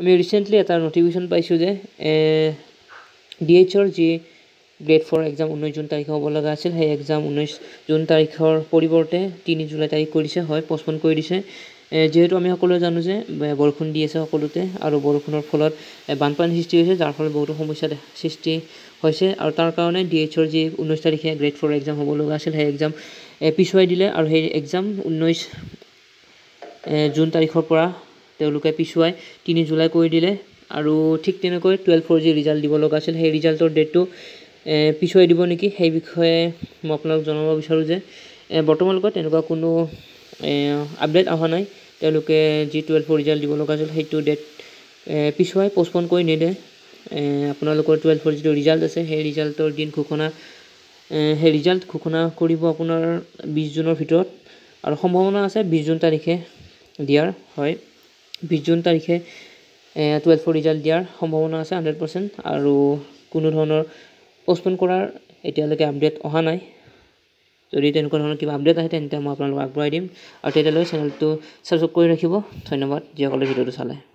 আমি ৰিচেণ্টলি এটা ন'টিফিকেশ্যন পাইছোঁ যে ডি এইচৰ যি গ্ৰেড ফ'ৰ এক্সাম ঊনৈছ জুন তাৰিখে হ'ব লগা আছিল সেই এক্সাম ঊনৈছ জুন তাৰিখৰ পৰিৱৰ্তে তিনি জুলাই তাৰিখ কৰিছে হয় পষ্টপ'ন কৰি দিছে যিহেতু আমি সকলোৱে জানো যে বৰষুণ দি আছে সকলোতে আৰু বৰষুণৰ ফলত বানপানীৰ সৃষ্টি হৈছে যাৰ ফলত বহুতো সমস্যা সৃষ্টি হৈছে আৰু তাৰ কাৰণে ডি এইচৰ যি ঊনৈছ তাৰিখে গ্ৰেড ফ'ৰ এক্সাম হ'ব লগা আছিল সেই এক্সাম পিছুৱাই দিলে আৰু সেই এক্সাম ঊনৈছ জুন তাৰিখৰ পৰা তেওঁলোকে পিছুৱাই তিনি জুলাই কৰি দিলে আৰু ঠিক তেনেকৈ টুৱেলভ ফ'ৰ জি ৰিজাল্ট দিব লগা আছিল সেই ৰিজাল্টৰ ডেটটো পিছুৱাই দিব নেকি সেই বিষয়ে মই আপোনালোক জনাব বিচাৰোঁ যে বৰ্তমানলৈকে তেনেকুৱা কোনো আপডেট অহা নাই তেওঁলোকে যি টুৱেলভৰ ৰিজাল্ট দিব লগা আছিল সেইটো ডেট পিছুৱাই পষ্টপ'ন কৰি নিদিয়ে আপোনালোকৰ টুৱেলভৰ যিটো ৰিজাল্ট আছে সেই ৰিজাল্টৰ দিন ঘোষণা সেই ৰিজাল্ট ঘোষণা কৰিব আপোনাৰ বিছ জুনৰ ভিতৰত আৰু সম্ভাৱনা আছে বিছ জুন তাৰিখে দিয়াৰ হয় বিছ জুন তাৰিখে টুৱেলভৰ ৰিজাল্ট দিয়াৰ সম্ভাৱনা আছে হাণ্ড্ৰেড পাৰ্চেণ্ট আৰু কোনো ধৰণৰ পষ্টপ'ন কৰাৰ এতিয়ালৈকে আপডেট অহা নাই যদি তেনেকুৱা ধৰণৰ কিবা আপডেট আহে তেন্তে মই আপোনালোকক আগবঢ়াই দিম আৰু তেতিয়ালৈ চেনেলটো ছাবস্ক্ৰাইব কৰি ৰাখিব ধন্যবাদ যিসকলে ভিডিঅ'টো চালে